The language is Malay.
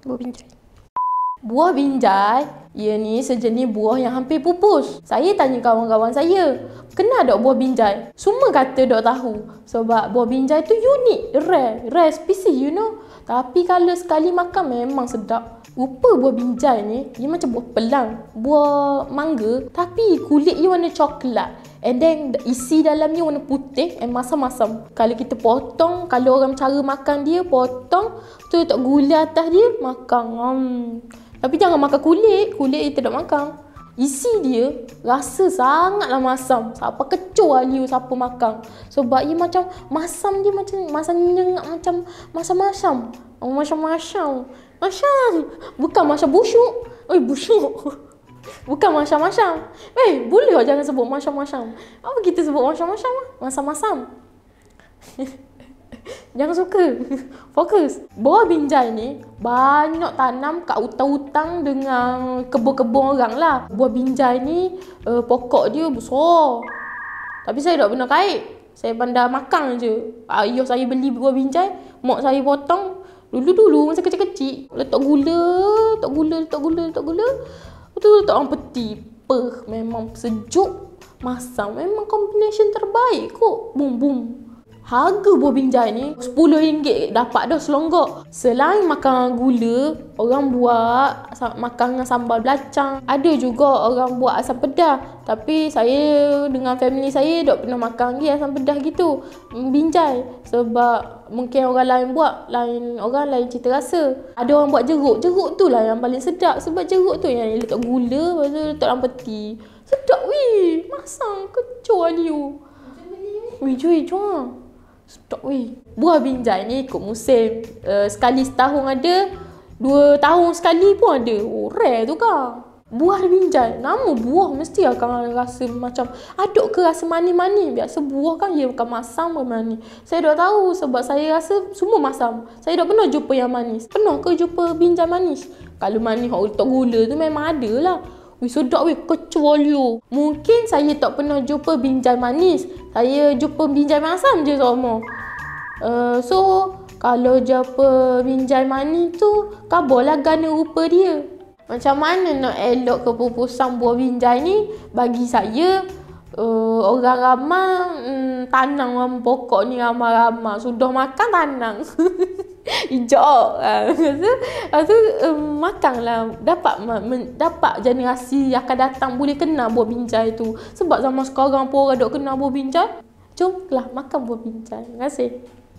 Buah binjai. Buah binjai, ia ya ni sejenis buah yang hampir pupus. Saya tanya kawan-kawan saya, kenal tak buah binjai? Semua kata tak tahu. Sebab buah binjai tu unik, rare, rare species you know. Tapi kalau sekali makan memang sedap. Rupa buah binjai ni, dia macam buah pelang. Buah mangga, tapi kulit dia warna coklat. And then isi dalamnya warna putih and masam-masam. Kalau kita potong, kalau orang cara makan dia, potong. tu letak gula atas dia, makan. Hmm. Tapi jangan makan kulit. Kulit dia tak makan. Isi dia rasa sangatlah masam. Siapa kecoh Aliu siapa makan. Sebab dia macam masam dia macam masam nyengak macam masam-masam. Oh, masam-masam. Masam. Bukan masam busuk. Oi busuk. Bukan masam-masam. Eh, boleh lah jangan sebut masam-masam. Apa kita sebut masam-masam lah? Masam-masam. jangan suka. Fokus. Bawah Binjai ni, banyak tanam kat hutang-hutang dengan kebun-kebun orang lah. Buah Binjai ni, uh, pokok dia besar. Tapi saya tak pernah kait. Saya pandai makan je. Ayuh saya beli buah Binjai, mak saya potong. Dulu-dulu masa kecil-kecil, letak gula, letak gula, letak gula, letak gula. Letak gula. Betul tak orang peti? Perh, memang sejuk. Masam, memang combination terbaik kok. Boom, boom harga buah binjai ni RM10 dapat dah selonggok. Selain makan gula, orang buat makan dengan sambal belacang. Ada juga orang buat asam pedas. Tapi saya dengan family saya tak pernah makan lagi asam pedas gitu. Mm, binjai. Sebab mungkin orang lain buat, lain orang lain cita rasa. Ada orang buat jeruk. Jeruk tu lah yang paling sedap. Sebab jeruk tu yang letak gula, lepas tu letak dalam peti. Sedap weh. Masang kecoh ni you. Hijau-hijau stop weh. Buah binjai ni ikut musim. Uh, sekali setahun ada, dua tahun sekali pun ada. Oh, rare tu kan. Buah binjai. Nama buah mesti akan rasa macam aduk ke rasa manis-manis. Biasa buah kan dia bukan masam ke manis. Saya dah tahu sebab saya rasa semua masam. Saya dah pernah jumpa yang manis. Pernah ke jumpa binjai manis? Kalau manis orang letak gula tu memang ada lah. Weh sedap weh kecuali Mungkin saya tak pernah jumpa binjai manis Saya jumpa binjai masam je sama uh, eh, So kalau jumpa binjai manis tu boleh gana rupa dia Macam mana nak elok kepupusan buah binjai ni Bagi saya uh, orang ramah um, tanang um, pokok ni ramah-ramah sudah makan tanang hijau ha, lepas uh, tu um, makan lah dapat, dapat generasi yang akan datang boleh kenal buah binjai tu sebab zaman sekarang pun orang dok kena buah binjai jom lah makan buah binjai terima kasih